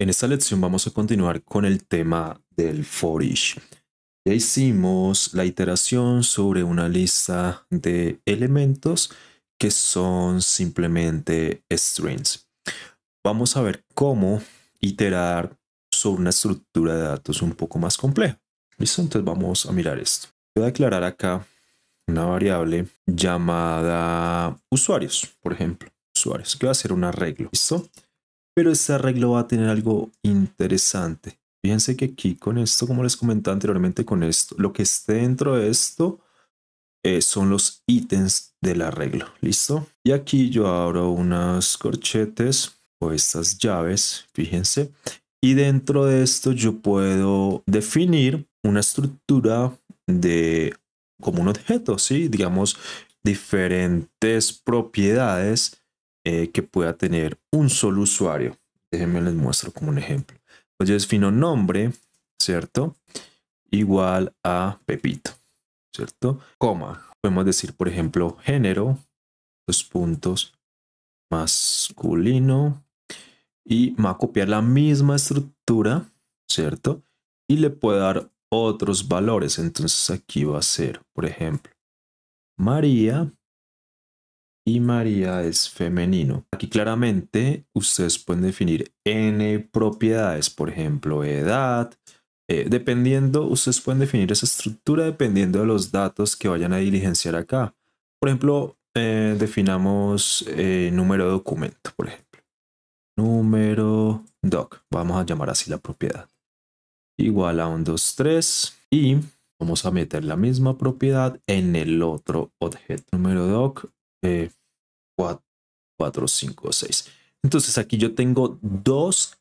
En esta lección vamos a continuar con el tema del for Ya hicimos la iteración sobre una lista de elementos que son simplemente strings. Vamos a ver cómo iterar sobre una estructura de datos un poco más compleja. ¿Listo? Entonces vamos a mirar esto. Voy a declarar acá una variable llamada usuarios, por ejemplo. Usuarios, que va a ser un arreglo. ¿Listo? Pero este arreglo va a tener algo interesante. Fíjense que aquí con esto, como les comentaba anteriormente, con esto, lo que esté dentro de esto eh, son los ítems del arreglo. ¿Listo? Y aquí yo abro unos corchetes o estas llaves, fíjense. Y dentro de esto yo puedo definir una estructura de como un objeto, ¿sí? Digamos, diferentes propiedades eh, que pueda tener un solo usuario. Déjenme les muestro como un ejemplo. Pues yo defino nombre, ¿cierto? Igual a Pepito, ¿cierto? Coma. Podemos decir, por ejemplo, género, dos puntos, masculino. Y va a copiar la misma estructura, ¿cierto? Y le puedo dar otros valores. Entonces aquí va a ser, por ejemplo, María y María es femenino. Aquí claramente ustedes pueden definir n propiedades, por ejemplo, edad. Eh, dependiendo, ustedes pueden definir esa estructura dependiendo de los datos que vayan a diligenciar acá. Por ejemplo, eh, definamos eh, número de documento, por ejemplo. Número doc, vamos a llamar así la propiedad. Igual a 1 2, 3 y vamos a meter la misma propiedad en el otro objeto. Número doc 4, 5, 6. Entonces aquí yo tengo dos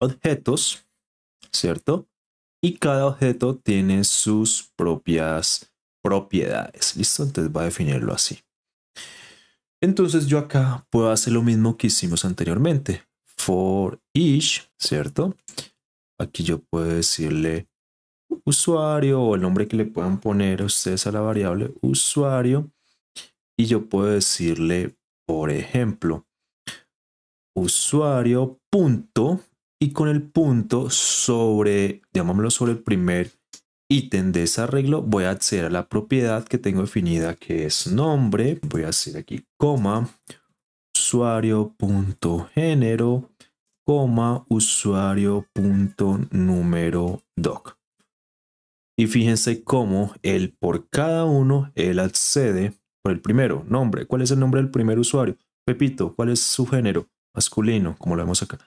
objetos, ¿cierto? Y cada objeto tiene sus propias propiedades, ¿listo? Entonces va a definirlo así. Entonces yo acá puedo hacer lo mismo que hicimos anteriormente. For each, ¿cierto? Aquí yo puedo decirle usuario o el nombre que le puedan poner ustedes a la variable usuario y yo puedo decirle, por ejemplo, usuario punto y con el punto sobre, llamémoslo sobre el primer ítem de ese arreglo voy a acceder a la propiedad que tengo definida que es nombre. Voy a hacer aquí coma usuario punto género coma usuario punto número doc. Y fíjense cómo el por cada uno él accede por el primero, nombre. ¿Cuál es el nombre del primer usuario? Pepito, ¿cuál es su género? Masculino, como lo vemos acá.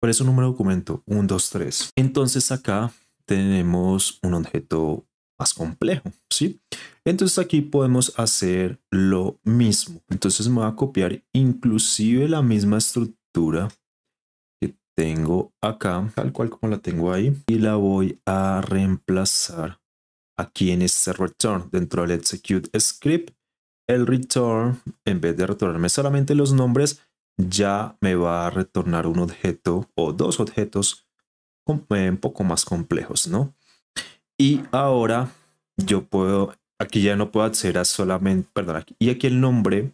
¿Cuál es su número de documento? 1, 2, 3. Entonces acá tenemos un objeto más complejo, ¿sí? Entonces aquí podemos hacer lo mismo. Entonces me va a copiar inclusive la misma estructura que tengo acá, tal cual como la tengo ahí, y la voy a reemplazar aquí en este return dentro del execute script el return, en vez de retornarme solamente los nombres, ya me va a retornar un objeto o dos objetos eh, un poco más complejos, ¿no? Y ahora yo puedo, aquí ya no puedo acceder a solamente, perdón, aquí, y aquí el nombre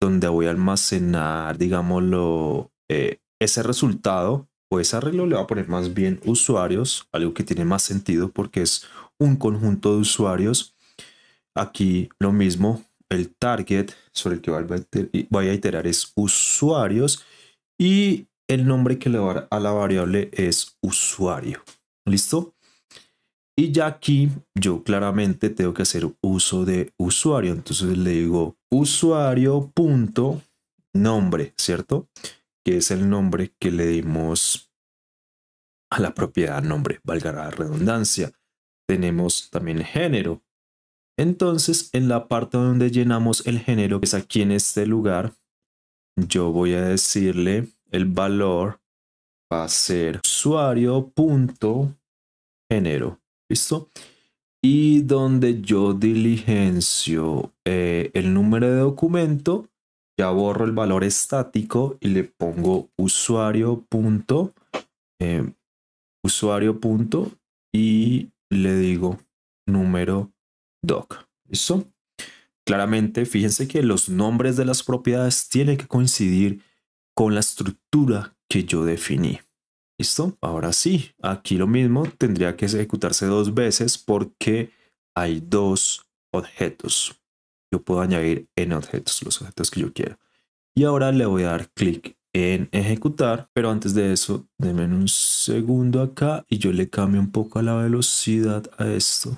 donde voy a almacenar, digámoslo, eh, ese resultado o ese pues arreglo le voy a poner más bien usuarios, algo que tiene más sentido porque es un conjunto de usuarios. Aquí lo mismo, el target sobre el que voy a iterar es usuarios y el nombre que le va a dar a la variable es usuario. ¿Listo? Y ya aquí yo claramente tengo que hacer uso de usuario. Entonces le digo usuario.nombre, ¿cierto? Que es el nombre que le dimos a la propiedad nombre, valga la redundancia. Tenemos también género, entonces, en la parte donde llenamos el género, que es aquí en este lugar, yo voy a decirle el valor va a ser usuario.género. ¿Listo? Y donde yo diligencio eh, el número de documento, ya borro el valor estático y le pongo usuario. Punto, eh, usuario punto y le digo número doc. ¿Listo? Claramente, fíjense que los nombres de las propiedades tienen que coincidir con la estructura que yo definí. ¿Listo? Ahora sí, aquí lo mismo tendría que ejecutarse dos veces porque hay dos objetos. Yo puedo añadir en objetos los objetos que yo quiero Y ahora le voy a dar clic en ejecutar, pero antes de eso, denme un segundo acá y yo le cambio un poco la velocidad a esto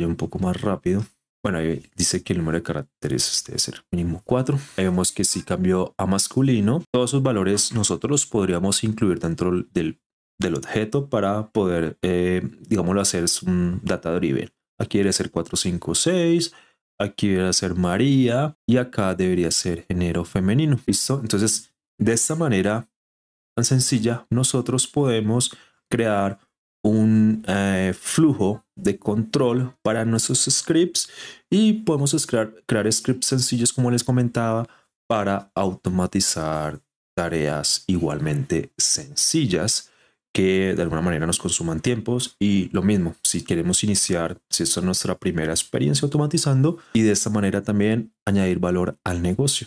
un poco más rápido. Bueno, eh, dice que el número de caracteres debe este, ser mínimo 4. Ahí vemos que si cambió a masculino, todos sus valores nosotros podríamos incluir dentro del, objeto para poder, eh, digámoslo, hacer un data driver. Aquí debe ser 456, aquí debe ser María y acá debería ser género femenino. ¿Listo? Entonces, de esta manera tan sencilla, nosotros podemos crear un eh, flujo de control para nuestros scripts y podemos crear, scripts sencillos como les comentaba para automatizar tareas igualmente sencillas que de alguna manera nos consuman tiempos y lo mismo, si queremos iniciar, si es nuestra primera experiencia automatizando y de esta manera también añadir valor al negocio.